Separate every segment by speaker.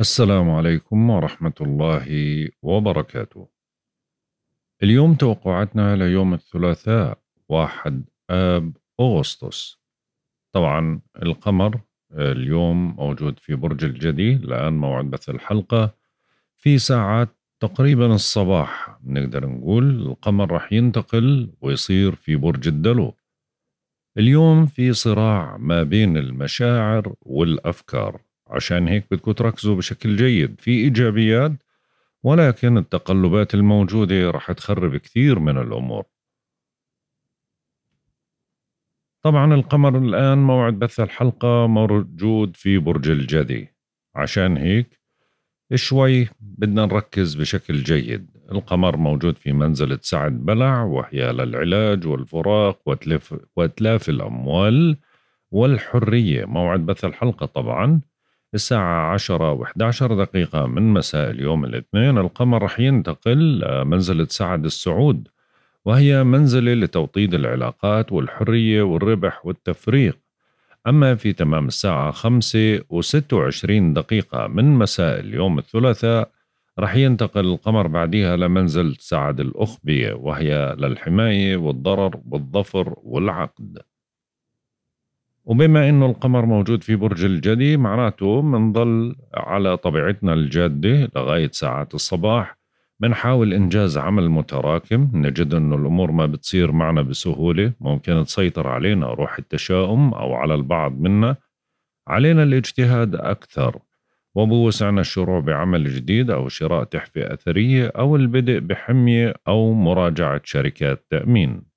Speaker 1: السلام عليكم ورحمة الله وبركاته. اليوم توقعاتنا ليوم الثلاثاء واحد آب أغسطس. طبعا القمر آه، اليوم موجود في برج الجدي الآن موعد بث الحلقة في ساعات تقريبا الصباح نقدر نقول القمر راح ينتقل ويصير في برج الدلو. اليوم في صراع ما بين المشاعر والأفكار. عشان هيك بدكم تركزوا بشكل جيد في إيجابيات ولكن التقلبات الموجودة رح تخرب كثير من الأمور طبعا القمر الآن موعد بث الحلقة موجود في برج الجدي عشان هيك شوي بدنا نركز بشكل جيد القمر موجود في منزلة سعد بلع وهي للعلاج والفراق وتلف وتلاف الأموال والحرية موعد بث الحلقة طبعا الساعة 10 و 11 دقيقة من مساء اليوم الاثنين القمر رح ينتقل لمنزلة آه، سعد السعود وهي منزلة لتوطيد العلاقات والحرية والربح والتفريق أما في تمام الساعة 5 و 26 دقيقة من مساء اليوم الثلاثاء رح ينتقل القمر بعدها لمنزل سعد الأخبية وهي للحماية والضرر والظفر والعقد وبما انه القمر موجود في برج الجدي معناته بنضل على طبيعتنا الجاده لغايه ساعات الصباح بنحاول انجاز عمل متراكم نجد انه الامور ما بتصير معنا بسهوله ممكن تسيطر علينا روح التشاؤم او على البعض منا علينا الاجتهاد اكثر وبوسعنا الشروع بعمل جديد او شراء تحفه اثريه او البدء بحميه او مراجعه شركات تامين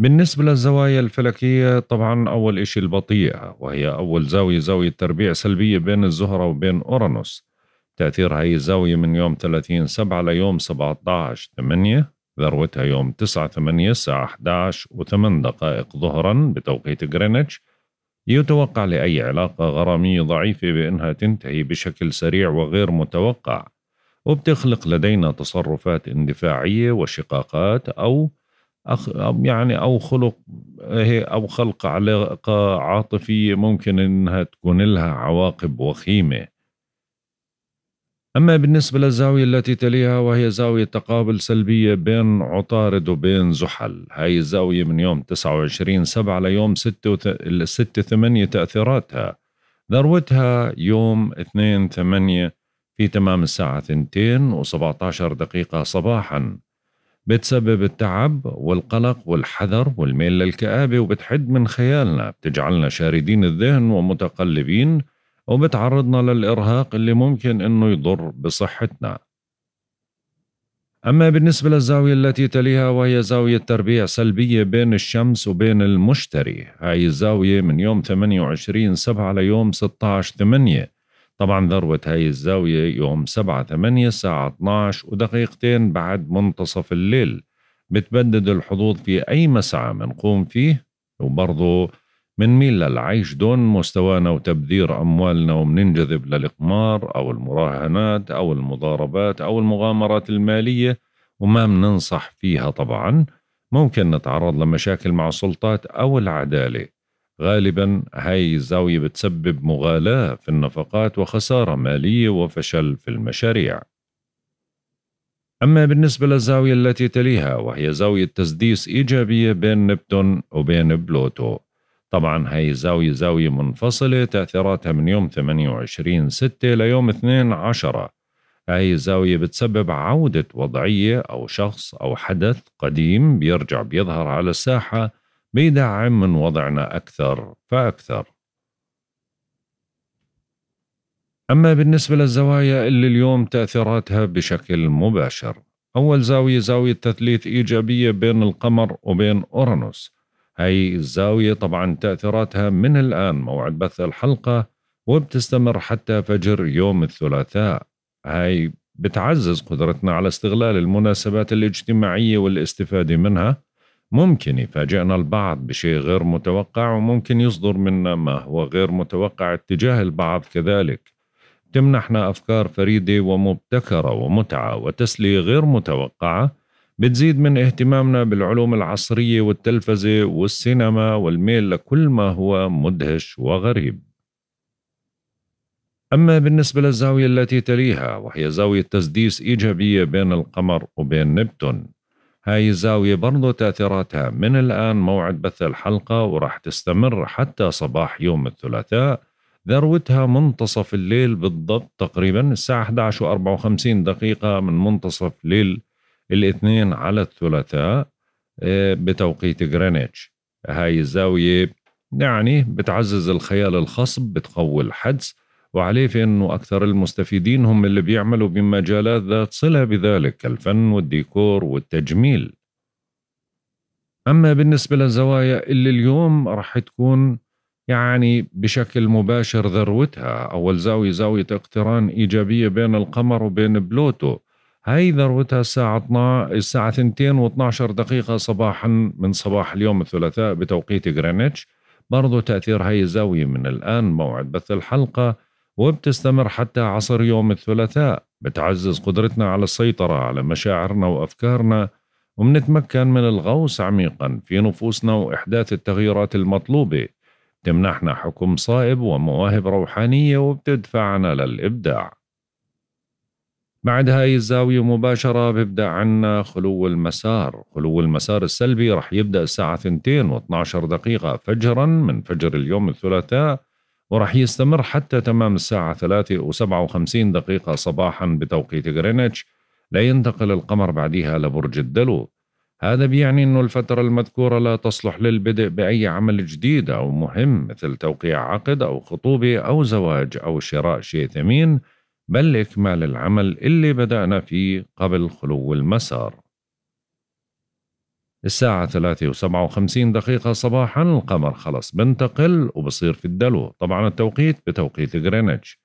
Speaker 1: بالنسبة للزوايا الفلكية طبعا أول إشي البطيئة وهي أول زاوية زاوية تربيع سلبية بين الزهرة وبين أورانوس تأثير هاي الزاوية من يوم 30 سبعة ليوم 17 8 ذروتها يوم 9 8 الساعة 11 و8 دقائق ظهرا بتوقيت غرينتش يتوقع لأي علاقة غرامية ضعيفة بأنها تنتهي بشكل سريع وغير متوقع وبتخلق لدينا تصرفات اندفاعية وشقاقات أو أخ يعني او خلق هي او خلق علاقه عاطفيه ممكن انها تكون لها عواقب وخيمه اما بالنسبه للزاويه التي تليها وهي زاويه تقابل سلبيه بين عطارد وبين زحل هاي الزاويه من يوم 29 7 ليوم 6 6 8 تاثيراتها ذروتها يوم 2 8 في تمام الساعه 2 و17 دقيقه صباحا بتسبب التعب والقلق والحذر والميل للكآبة وبتحد من خيالنا بتجعلنا شاردين الذهن ومتقلبين وبتعرضنا للإرهاق اللي ممكن أنه يضر بصحتنا أما بالنسبة للزاوية التي تليها وهي زاوية تربيع سلبية بين الشمس وبين المشتري هاي الزاوية من يوم 28 سبعة ليوم 16 8 طبعا ذروة هاي الزاوية يوم سبعة ثمانية الساعة 12 ودقيقتين بعد منتصف الليل بتبدد الحظوظ في أي مسعى منقوم فيه وبرضه منميل للعيش دون مستوانا وتبذير أموالنا ومننجذب للإقمار أو المراهنات أو المضاربات أو المغامرات المالية وما مننصح فيها طبعا ممكن نتعرض لمشاكل مع السلطات أو العدالة غالبا هاي الزاوية بتسبب مغالاة في النفقات وخسارة مالية وفشل في المشاريع أما بالنسبة للزاوية التي تليها وهي زاوية تسديس إيجابية بين نبتون وبين بلوتو طبعا هاي الزاوية زاوية منفصلة تأثيراتها من يوم 28 ستة ليوم 2 عشرة هاي الزاوية بتسبب عودة وضعية أو شخص أو حدث قديم بيرجع بيظهر على الساحة بيدعم من وضعنا أكثر فأكثر أما بالنسبة للزوايا اللي اليوم تأثيراتها بشكل مباشر أول زاوية زاوية تثليث إيجابية بين القمر وبين أورانوس هاي الزاوية طبعا تأثيراتها من الآن موعد بث الحلقة وبتستمر حتى فجر يوم الثلاثاء هاي بتعزز قدرتنا على استغلال المناسبات الاجتماعية والاستفادة منها ممكن يفاجئنا البعض بشيء غير متوقع وممكن يصدر منا ما هو غير متوقع اتجاه البعض كذلك تمنحنا أفكار فريدة ومبتكرة ومتعة وتسلية غير متوقعة بتزيد من اهتمامنا بالعلوم العصرية والتلفزة والسينما والميل لكل ما هو مدهش وغريب أما بالنسبة للزاوية التي تليها وهي زاوية تسديس إيجابية بين القمر وبين نبتون هاي الزاوية برضو تأثيراتها من الآن موعد بث الحلقة وراح تستمر حتى صباح يوم الثلاثاء ذروتها منتصف الليل بالضبط تقريبا الساعة 11 و54 دقيقة من منتصف ليل الاثنين على الثلاثاء آه، بتوقيت غرينتش هاي الزاوية يعني بتعزز الخيال الخصب بتقوي الحدس وعليه في أنه أكثر المستفيدين هم اللي بيعملوا بمجالات ذات صلة بذلك كالفن والديكور والتجميل أما بالنسبة للزوايا اللي اليوم راح تكون يعني بشكل مباشر ذروتها أول زاوية زاوية اقتران إيجابية بين القمر وبين بلوتو هاي ذروتها الساعة 12 الساعة 2 و12 دقيقة صباحا من صباح اليوم الثلاثاء بتوقيت غرينتش برضو تأثير هاي الزاوية من الآن موعد بث الحلقة وبتستمر حتى عصر يوم الثلاثاء بتعزز قدرتنا على السيطرة على مشاعرنا وأفكارنا ومنتمكن من الغوص عميقا في نفوسنا وإحداث التغييرات المطلوبة تمنحنا حكم صائب ومواهب روحانية وبتدفعنا للإبداع بعد هاي الزاوية مباشرة بيبدأ عنا خلو المسار خلو المسار السلبي رح يبدأ الساعة 2 و12 دقيقة فجرا من فجر اليوم الثلاثاء وراح يستمر حتى تمام الساعة 3 و57 دقيقة صباحا بتوقيت غرينتش لينتقل القمر بعدها لبرج الدلو هذا بيعني أنه الفترة المذكورة لا تصلح للبدء بأي عمل جديد أو مهم مثل توقيع عقد أو خطوبة أو زواج أو شراء شيء ثمين بل إكمال العمل اللي بدأنا فيه قبل خلو المسار الساعة ثلاثة وسبعة وخمسين دقيقة صباحا القمر خلص بنتقل وبصير في الدلو طبعا التوقيت بتوقيت غرينتش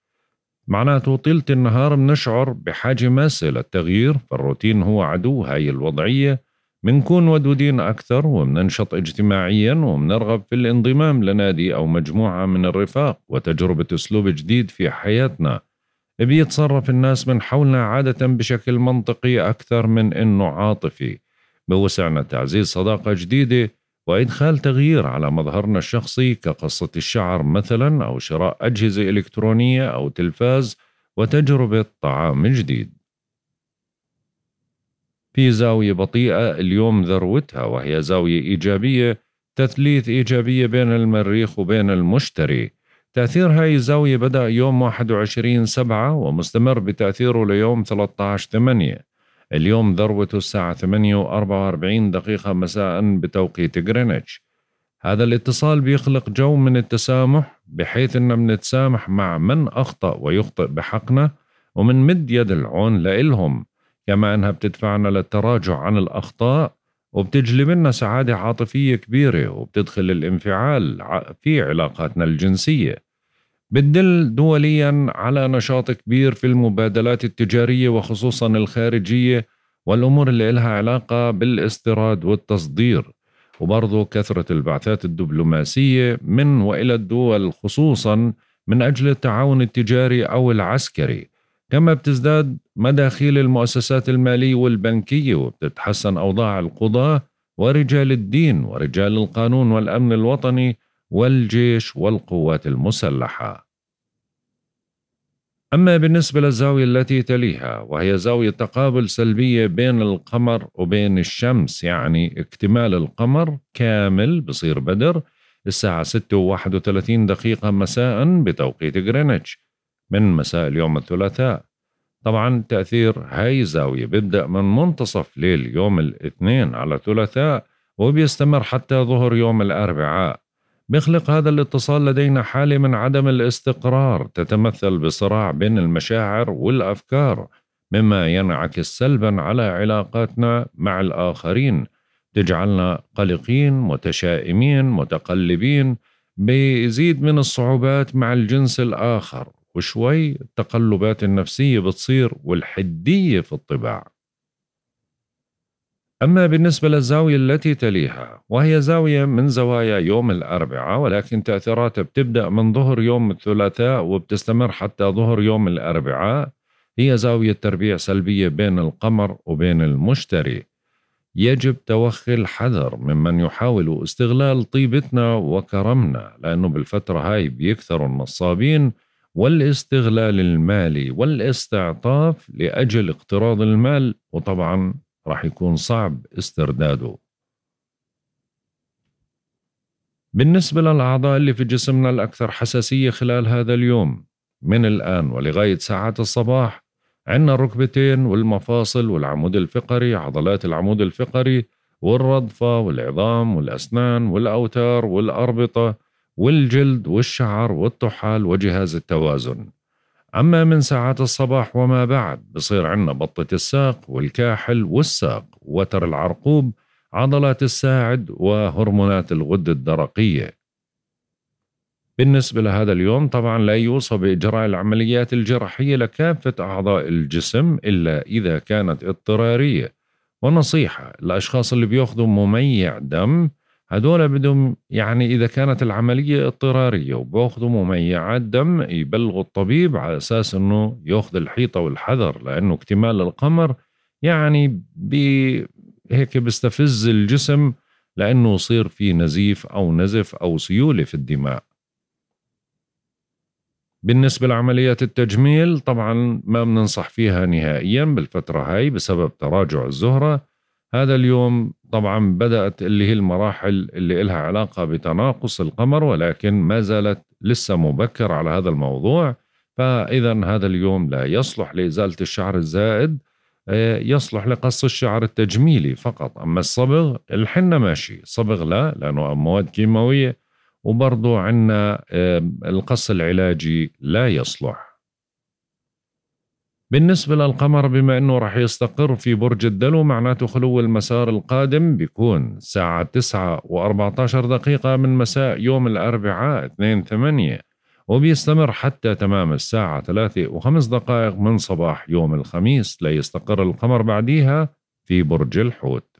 Speaker 1: معناته طيلة النهار بنشعر بحاجة ماسة للتغيير فالروتين هو عدو هاي الوضعية بنكون ودودين أكثر وبننشط اجتماعيا وبنرغب في الانضمام لنادي أو مجموعة من الرفاق وتجربة أسلوب جديد في حياتنا بيتصرف الناس من حولنا عادة بشكل منطقي أكثر من إنه عاطفي بوسعنا تعزيز صداقة جديدة وإدخال تغيير على مظهرنا الشخصي كقصة الشعر مثلا أو شراء أجهزة إلكترونية أو تلفاز وتجربة طعام جديد في زاوية بطيئة اليوم ذروتها وهي زاوية إيجابية تثليث إيجابية بين المريخ وبين المشتري تأثير هاي الزاوية بدأ يوم 21 سبعة ومستمر بتأثيره ليوم 13 ثمانية اليوم ذروته الساعة 8 و44 دقيقة مساء بتوقيت غرينتش هذا الاتصال بيخلق جو من التسامح بحيث أننا بنتسامح مع من أخطأ ويخطئ بحقنا ومنمد يد العون لإلهم كما أنها بتدفعنا للتراجع عن الأخطاء وبتجلب لنا سعادة عاطفية كبيرة وبتدخل الانفعال في علاقاتنا الجنسية بتدل دوليا على نشاط كبير في المبادلات التجارية وخصوصا الخارجية والأمور اللي لها علاقة بالاستيراد والتصدير وبرضه كثرة البعثات الدبلوماسية من وإلى الدول خصوصا من أجل التعاون التجاري أو العسكري كما بتزداد مداخيل المؤسسات المالية والبنكية وبتتحسن أوضاع القضاة ورجال الدين ورجال القانون والأمن الوطني والجيش والقوات المسلحه أما بالنسبة للزاوية التي تليها وهي زاوية تقابل سلبية بين القمر وبين الشمس يعني اكتمال القمر كامل بصير بدر الساعة 6 و 31 دقيقة مساء بتوقيت غرينتش من مساء اليوم الثلاثاء طبعا تأثير هاي الزاوية بيبدأ من منتصف ليل يوم الاثنين على الثلاثاء وبيستمر حتى ظهر يوم الأربعاء بيخلق هذا الاتصال لدينا حالة من عدم الاستقرار تتمثل بصراع بين المشاعر والأفكار مما ينعكس سلبا على علاقاتنا مع الآخرين تجعلنا قلقين متشائمين متقلبين بيزيد من الصعوبات مع الجنس الآخر وشوي التقلبات النفسية بتصير والحدية في الطباع أما بالنسبة للزاوية التي تليها وهي زاوية من زوايا يوم الأربعاء ولكن تأثيراتها بتبدأ من ظهر يوم الثلاثاء وبتستمر حتى ظهر يوم الأربعاء هي زاوية تربيع سلبية بين القمر وبين المشتري يجب توخي الحذر ممن يحاول استغلال طيبتنا وكرمنا لأنه بالفترة هاي بيكثروا النصابين والاستغلال المالي والاستعطاف لأجل اقتراض المال وطبعا راح يكون صعب استرداده بالنسبة للأعضاء اللي في جسمنا الأكثر حساسية خلال هذا اليوم من الآن ولغاية ساعات الصباح عندنا الركبتين والمفاصل والعمود الفقري عضلات العمود الفقري والرضفة والعظام والأسنان والأوتار والأربطة والجلد والشعر والطحال وجهاز التوازن أما من ساعات الصباح وما بعد بصير عنا بطة الساق والكاحل والساق وتر العرقوب عضلات الساعد وهرمونات الغدة الدرقية بالنسبة لهذا اليوم طبعا لا يوصى بإجراء العمليات الجراحية لكافة أعضاء الجسم إلا إذا كانت اضطرارية ونصيحة الأشخاص اللي بياخذوا مميع دم هذول بدهم يعني إذا كانت العملية اضطرارية وبياخذوا مميعات دم يبلغوا الطبيب على أساس أنه ياخذ الحيطة والحذر لأنه اكتمال القمر يعني بي هيك بيستفز الجسم لأنه يصير في نزيف أو نزف أو سيولة في الدماء بالنسبة لعمليات التجميل طبعا ما بننصح فيها نهائيا بالفترة هاي بسبب تراجع الزهرة هذا اليوم طبعا بدأت اللي هي المراحل اللي لها علاقة بتناقص القمر ولكن ما زالت لسه مبكر على هذا الموضوع فإذا هذا اليوم لا يصلح لإزالة الشعر الزائد آه، يصلح لقص الشعر التجميلي فقط أما الصبغ الحنة ماشي صبغ لا لأنه مواد كيماوية وبرضو عندنا آه، القص العلاجي لا يصلح بالنسبة للقمر بما أنه رح يستقر في برج الدلو معناته خلو المسار القادم بيكون الساعة 9 و14 دقيقة من مساء يوم الأربعاء 2 8 وبيستمر حتى تمام الساعة 3 و5 دقائق من صباح يوم الخميس ليستقر القمر بعديها في برج الحوت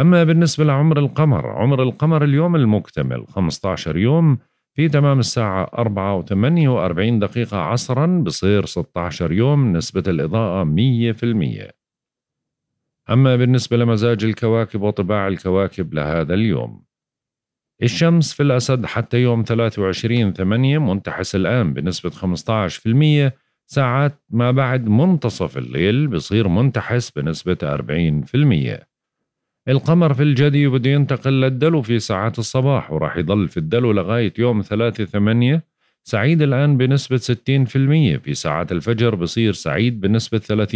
Speaker 1: أما بالنسبة لعمر القمر عمر القمر اليوم المكتمل 15 يوم في تمام الساعة 4 و 48 دقيقة عصرا بصير 16 يوم نسبة الإضاءة 100% أما بالنسبة لمزاج الكواكب وطباع الكواكب لهذا اليوم الشمس في الأسد حتى يوم 23 8 منتحس الآن بنسبة 15% ساعات ما بعد منتصف الليل بصير منتحس بنسبة 40% القمر في الجدي بده ينتقل للدلو في ساعات الصباح وراح يضل في الدلو لغاية يوم ثلاثة ثمانية سعيد الآن بنسبة 60% في ساعات الفجر بصير سعيد بنسبة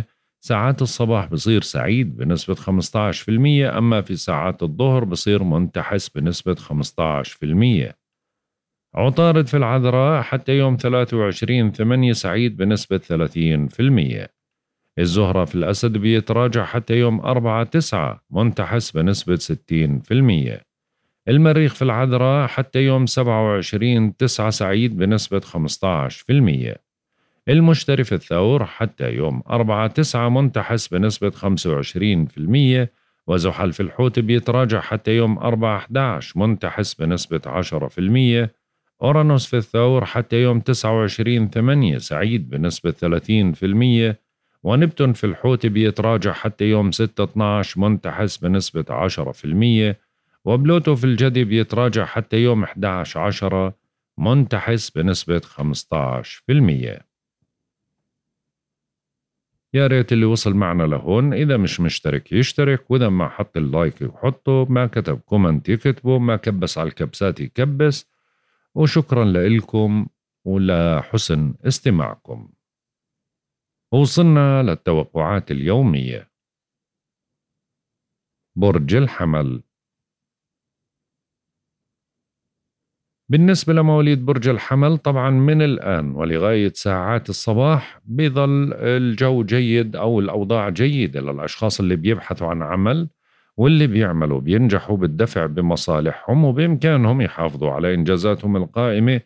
Speaker 1: 30% ساعات الصباح بصير سعيد بنسبة 15% أما في ساعات الظهر بصير منتحس بنسبة 15% عطارد في العذراء حتى يوم 23 8 سعيد بنسبة 30% الزهرة في الأسد بيتراجع حتى يوم 4 9 منتحس بنسبة 60% المريخ في العذراء حتى يوم 27 9 سعيد بنسبة 15% المشتري في الثور حتى يوم 4 9 منتحس بنسبة 25% وزحل في الحوت بيتراجع حتى يوم 4 11 منتحس بنسبة 10% أورانوس في الثور حتى يوم 29 8 سعيد بنسبة 30% ونبتون في الحوت بيتراجع حتى يوم 6/12 منتحس بنسبة 10% وبلوتو في الجدي بيتراجع حتى يوم 11/10 منتحس بنسبة 15% يا ريت اللي وصل معنا لهون إذا مش مشترك يشترك وإذا ما حط اللايك يحطه ما كتب كومنت يكتبه ما كبس على الكبسات يكبس وشكرا لكم ولحسن استماعكم وصلنا للتوقعات اليومية برج الحمل بالنسبة لمواليد برج الحمل طبعا من الآن ولغاية ساعات الصباح بظل الجو جيد أو الأوضاع جيدة للأشخاص اللي بيبحثوا عن عمل واللي بيعملوا بينجحوا بالدفع بمصالحهم وبإمكانهم يحافظوا على إنجازاتهم القائمة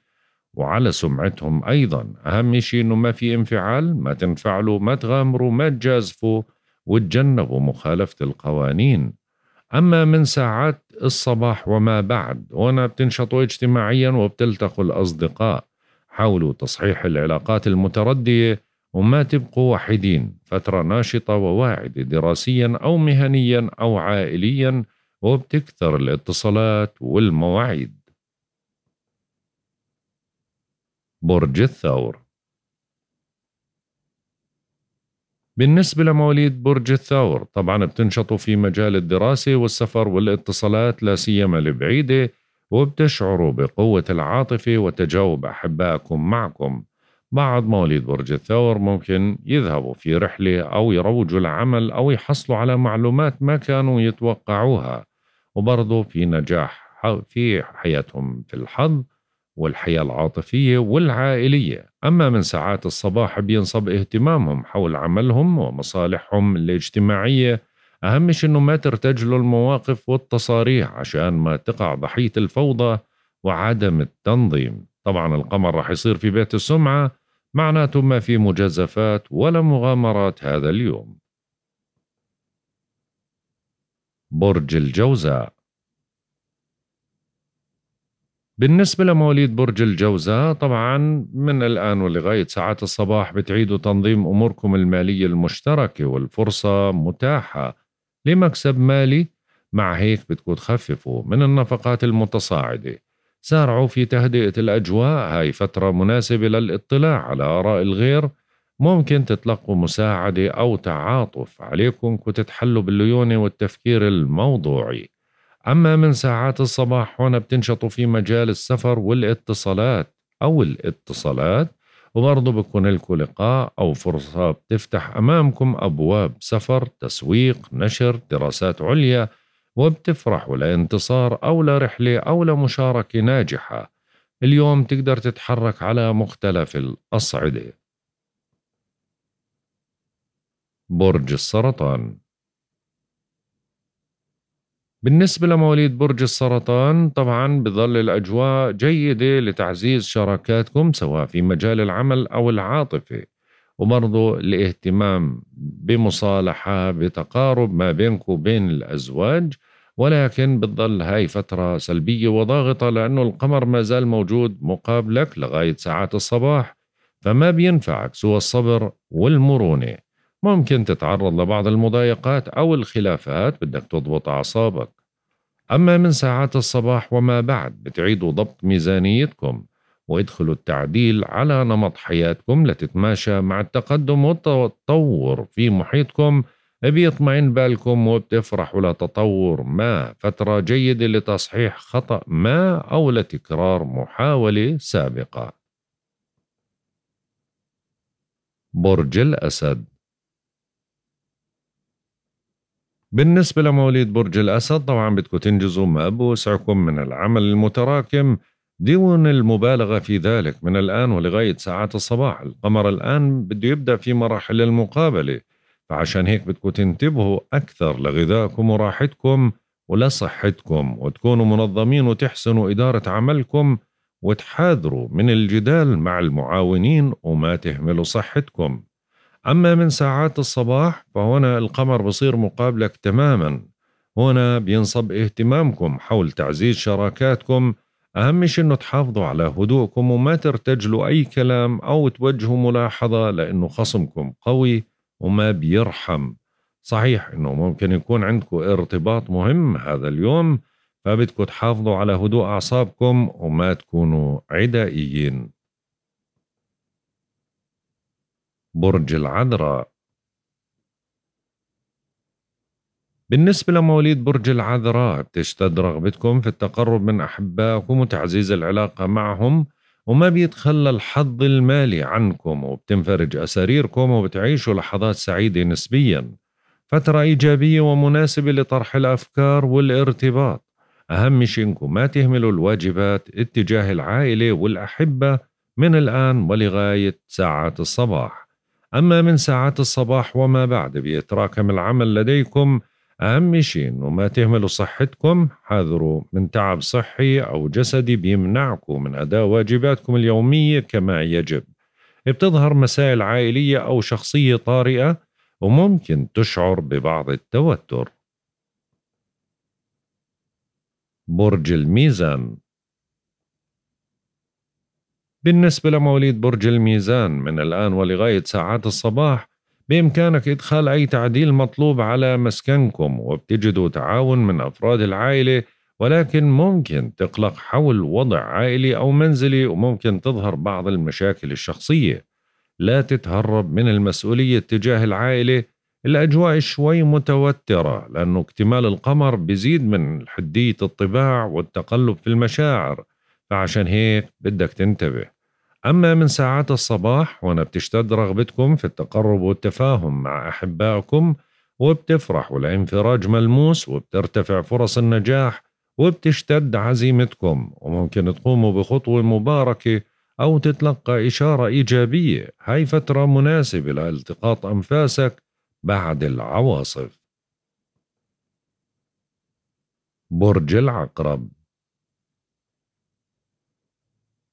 Speaker 1: وعلى سمعتهم أيضا أهم شيء أنه ما في انفعال ما تنفعلوا ما تغامروا ما تجازفوا وتجنبوا مخالفة القوانين أما من ساعات الصباح وما بعد هنا بتنشطوا اجتماعيا وبتلتقوا الأصدقاء حاولوا تصحيح العلاقات المتردية وما تبقوا وحيدين فترة ناشطة وواعدة دراسيا أو مهنيا أو عائليا وبتكثر الاتصالات والمواعيد برج الثور بالنسبة لمواليد برج الثور طبعا بتنشطوا في مجال الدراسة والسفر والاتصالات لا سيما البعيدة وبتشعروا بقوة العاطفة وتجاوب أحبائكم معكم بعض مواليد برج الثور ممكن يذهبوا في رحلة أو يروجوا العمل أو يحصلوا على معلومات ما كانوا يتوقعوها وبرضه في نجاح في حياتهم في الحظ والحياة العاطفية والعائلية أما من ساعات الصباح بينصب اهتمامهم حول عملهم ومصالحهم الاجتماعية أهم شيء أنه ما ترتجلوا المواقف والتصاريح عشان ما تقع ضحية الفوضى وعدم التنظيم طبعا القمر راح يصير في بيت السمعة معناته ما في مجازفات ولا مغامرات هذا اليوم برج الجوزاء بالنسبة لمواليد برج الجوزاء طبعا من الآن ولغاية ساعات الصباح بتعيدوا تنظيم أموركم المالية المشتركة والفرصة متاحة لمكسب مالي مع هيك بتكون تخففوا من النفقات المتصاعدة سارعوا في تهدئة الأجواء هاي فترة مناسبة للاطلاع على آراء الغير ممكن تتلقوا مساعدة أو تعاطف عليكم وتتحلوا بالليونة والتفكير الموضوعي أما من ساعات الصباح هنا بتنشطوا في مجال السفر والاتصالات أو الاتصالات وبرضه بكون لكم لقاء أو فرصة بتفتح أمامكم أبواب سفر تسويق نشر دراسات عليا وبتفرحوا لانتصار أو لرحلة أو لمشاركة ناجحة اليوم تقدر تتحرك على مختلف الأصعدة برج السرطان بالنسبة لمواليد برج السرطان طبعا بظل الأجواء جيدة لتعزيز شراكاتكم سواء في مجال العمل أو العاطفة وبرضه الاهتمام بمصالحة بتقارب ما بينك وبين الأزواج ولكن بتظل هاي فترة سلبية وضاغطة لأنه القمر ما زال موجود مقابلك لغاية ساعات الصباح فما بينفعك سوى الصبر والمرونة ممكن تتعرض لبعض المضايقات أو الخلافات بدك تضبط أعصابك أما من ساعات الصباح وما بعد بتعيدوا ضبط ميزانيتكم وادخلوا التعديل على نمط حياتكم لتتماشى مع التقدم والتطور في محيطكم بيطمئن بالكم وبتفرحوا لتطور ما فترة جيدة لتصحيح خطأ ما أو لتكرار محاولة سابقة برج الأسد بالنسبة لمواليد برج الأسد طبعا بدكم تنجزوا ما بوسعكم من العمل المتراكم دون المبالغة في ذلك من الآن ولغاية ساعات الصباح القمر الآن بده يبدأ في مراحل المقابلة فعشان هيك بدكم تنتبهوا أكثر لغذائكم وراحتكم ولصحتكم وتكونوا منظمين وتحسنوا إدارة عملكم وتحاذروا من الجدال مع المعاونين وما تهملوا صحتكم أما من ساعات الصباح فهنا القمر بصير مقابلك تماما هنا بينصب اهتمامكم حول تعزيز شراكاتكم أهم شيء أنه تحافظوا على هدوءكم وما ترتجلوا أي كلام أو توجهوا ملاحظة لأنه خصمكم قوي وما بيرحم صحيح أنه ممكن يكون عندكم ارتباط مهم هذا اليوم فبدكم تحافظوا على هدوء أعصابكم وما تكونوا عدائيين برج العذراء بالنسبة لمواليد برج العذراء بتشتد رغبتكم في التقرب من أحبائكم وتعزيز العلاقة معهم وما بيتخلى الحظ المالي عنكم وبتنفرج أساريركم وبتعيشوا لحظات سعيدة نسبيا فترة إيجابية ومناسبة لطرح الأفكار والارتباط أهم شيء إنكم ما تهملوا الواجبات اتجاه العائلة والأحبة من الآن ولغاية ساعات الصباح أما من ساعات الصباح وما بعد بيتراكم العمل لديكم أهم شيء إنه ما تهملوا صحتكم حذروا من تعب صحي أو جسدي بيمنعكم من أداء واجباتكم اليومية كما يجب بتظهر مسائل عائلية أو شخصية طارئة وممكن تشعر ببعض التوتر برج الميزان بالنسبة لمواليد برج الميزان من الآن ولغاية ساعات الصباح بإمكانك إدخال أي تعديل مطلوب على مسكنكم وبتجدوا تعاون من أفراد العائلة ولكن ممكن تقلق حول وضع عائلي أو منزلي وممكن تظهر بعض المشاكل الشخصية لا تتهرب من المسؤولية تجاه العائلة الأجواء شوي متوترة لأنه اكتمال القمر بزيد من حدية الطباع والتقلب في المشاعر فعشان هيك بدك تنتبه أما من ساعات الصباح وأنا بتشتد رغبتكم في التقرب والتفاهم مع أحبائكم وبتفرح والانفراج ملموس وبترتفع فرص النجاح وبتشتد عزيمتكم وممكن تقوموا بخطوة مباركة أو تتلقى إشارة إيجابية هاي فترة مناسبة لالتقاط أنفاسك بعد العواصف برج العقرب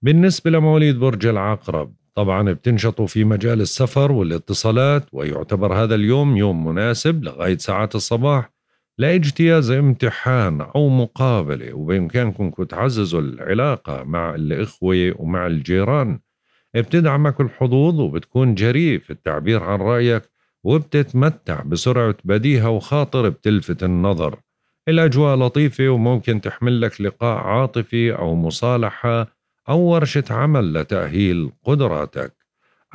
Speaker 1: بالنسبة لمواليد برج العقرب طبعا بتنشطوا في مجال السفر والاتصالات ويعتبر هذا اليوم يوم مناسب لغاية ساعات الصباح لاجتياز امتحان أو مقابلة وبإمكانكم تعززوا العلاقة مع الإخوة ومع الجيران بتدعمك الحظوظ وبتكون جريء في التعبير عن رأيك وبتتمتع بسرعة بديهة وخاطر بتلفت النظر الأجواء لطيفة وممكن تحمل لك لقاء عاطفي أو مصالحة أو ورشة عمل لتأهيل قدراتك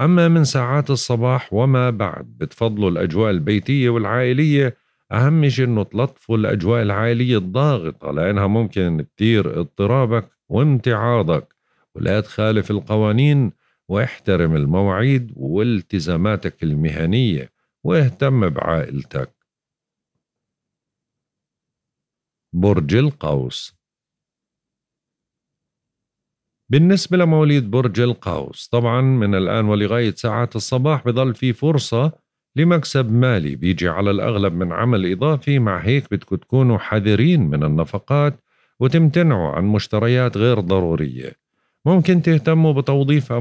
Speaker 1: أما من ساعات الصباح وما بعد بتفضلوا الأجواء البيتية والعائلية أهم شيء إنه تلطفوا الأجواء العائلية الضاغطة لأنها ممكن تثير اضطرابك وامتعاضك ولا تخالف القوانين واحترم المواعيد والتزاماتك المهنية واهتم بعائلتك برج القوس بالنسبة لمواليد برج القوس طبعا من الآن ولغاية ساعات الصباح بظل في فرصة لمكسب مالي بيجي على الأغلب من عمل إضافي مع هيك بدكم تكونوا حذرين من النفقات وتمتنعوا عن مشتريات غير ضرورية ممكن تهتموا بتوظيف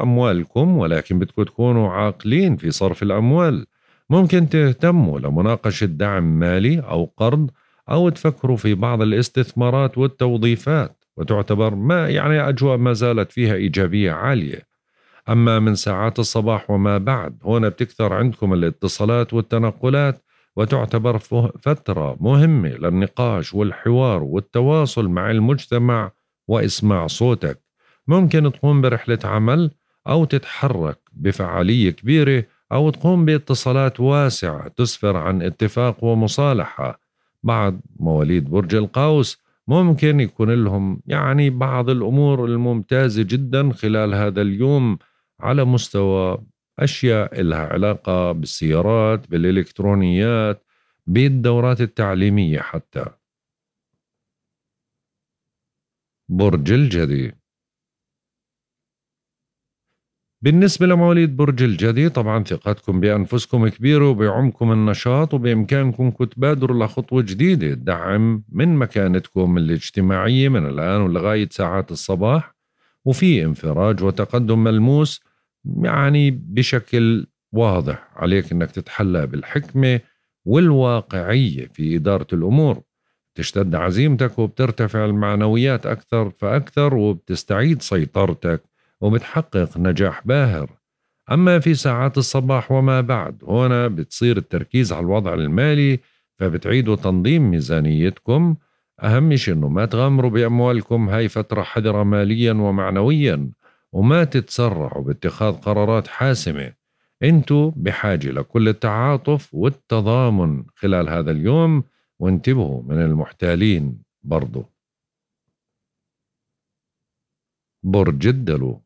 Speaker 1: أموالكم ولكن بدكم تكونوا عاقلين في صرف الأموال ممكن تهتموا لمناقشة دعم مالي أو قرض أو تفكروا في بعض الاستثمارات والتوظيفات وتعتبر ما يعني أجواء ما زالت فيها إيجابية عالية أما من ساعات الصباح وما بعد هنا بتكثر عندكم الاتصالات والتنقلات وتعتبر فترة مهمة للنقاش والحوار والتواصل مع المجتمع وإسماع صوتك ممكن تقوم برحلة عمل أو تتحرك بفعالية كبيرة أو تقوم باتصالات واسعة تسفر عن اتفاق ومصالحة بعض مواليد برج القوس ممكن يكون لهم يعني بعض الأمور الممتازة جدا خلال هذا اليوم على مستوى أشياء لها علاقة بالسيارات بالإلكترونيات بالدورات التعليمية حتى برج الجدي بالنسبة لمواليد برج الجدي طبعا ثقتكم بأنفسكم كبيرة وبعمكم النشاط وبإمكانكم تبادروا لخطوة جديدة دعم من مكانتكم الاجتماعية من الآن ولغاية ساعات الصباح وفي انفراج وتقدم ملموس يعني بشكل واضح عليك أنك تتحلى بالحكمة والواقعية في إدارة الأمور تشتد عزيمتك وبترتفع المعنويات أكثر فأكثر وبتستعيد سيطرتك وبتحقق نجاح باهر أما في ساعات الصباح وما بعد هنا بتصير التركيز على الوضع المالي فبتعيدوا تنظيم ميزانيتكم أهم شيء أنه ما تغامروا بأموالكم هاي فترة حذرة ماليا ومعنويا وما تتسرعوا باتخاذ قرارات حاسمة أنتوا بحاجة لكل التعاطف والتضامن خلال هذا اليوم وانتبهوا من المحتالين برضو برج الدلو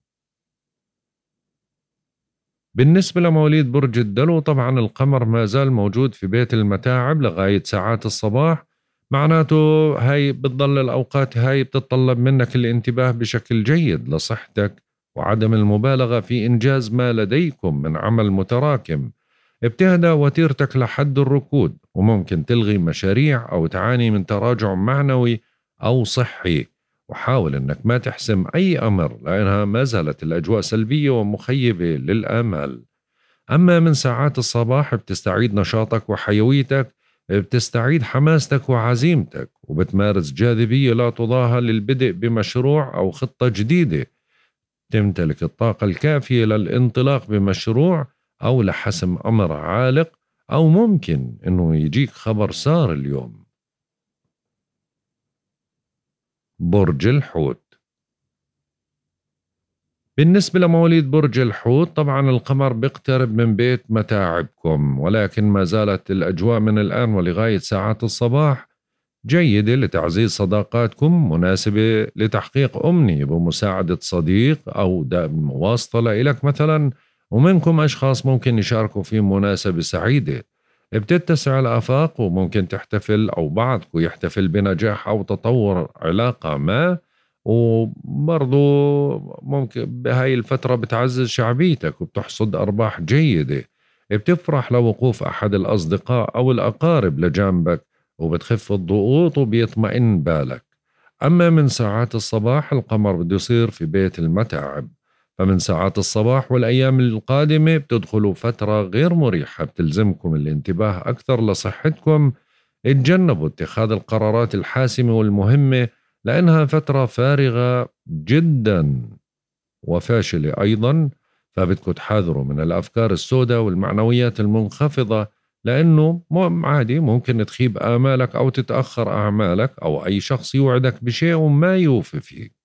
Speaker 1: بالنسبة لمواليد برج الدلو طبعا القمر ما زال موجود في بيت المتاعب لغاية ساعات الصباح معناته هاي بتضل الأوقات هاي بتتطلب منك الانتباه بشكل جيد لصحتك وعدم المبالغة في إنجاز ما لديكم من عمل متراكم ابتهدى وتيرتك لحد الركود وممكن تلغي مشاريع أو تعاني من تراجع معنوي أو صحي وحاول أنك ما تحسم أي أمر لأنها ما زالت الأجواء سلبية ومخيبة للآمال أما من ساعات الصباح بتستعيد نشاطك وحيويتك بتستعيد حماستك وعزيمتك وبتمارس جاذبية لا تضاهى للبدء بمشروع أو خطة جديدة تمتلك الطاقة الكافية للانطلاق بمشروع أو لحسم أمر عالق أو ممكن أنه يجيك خبر سار اليوم برج الحوت بالنسبة لمواليد برج الحوت طبعا القمر بيقترب من بيت متاعبكم ولكن ما زالت الأجواء من الآن ولغاية ساعات الصباح جيدة لتعزيز صداقاتكم مناسبة لتحقيق أمنية بمساعدة صديق أو واسطة لإلك مثلا ومنكم أشخاص ممكن يشاركوا في مناسبة سعيدة بتتسع الآفاق وممكن تحتفل أو بعضكم يحتفل بنجاح أو تطور علاقة ما وبرضو ممكن بهاي الفترة بتعزز شعبيتك وبتحصد أرباح جيدة بتفرح لوقوف أحد الأصدقاء أو الأقارب لجنبك وبتخف الضغوط وبيطمئن بالك أما من ساعات الصباح القمر بده يصير في بيت المتاعب فمن ساعات الصباح والأيام القادمة بتدخلوا فترة غير مريحة بتلزمكم الانتباه أكثر لصحتكم اتجنبوا اتخاذ القرارات الحاسمة والمهمة لأنها فترة فارغة جدا وفاشلة أيضا فبدكم تحاذروا من الأفكار السوداء والمعنويات المنخفضة لأنه عادي ممكن تخيب آمالك أو تتأخر أعمالك أو أي شخص يوعدك بشيء وما يوفي فيه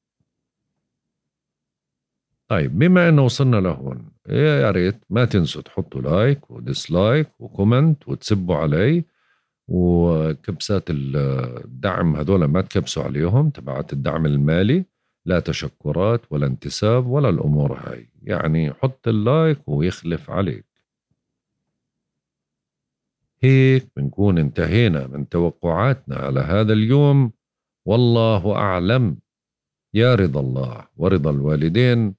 Speaker 1: طيب بما انه وصلنا لهون إيه يا ريت ما تنسوا تحطوا لايك وديسلايك وكومنت وتسبوا علي وكبسات الدعم هذول ما تكبسوا عليهم تبعت الدعم المالي لا تشكرات ولا انتساب ولا الامور هاي يعني حط اللايك ويخلف عليك هيك بنكون انتهينا من توقعاتنا على هذا اليوم والله اعلم يا رضا الله ورضا الوالدين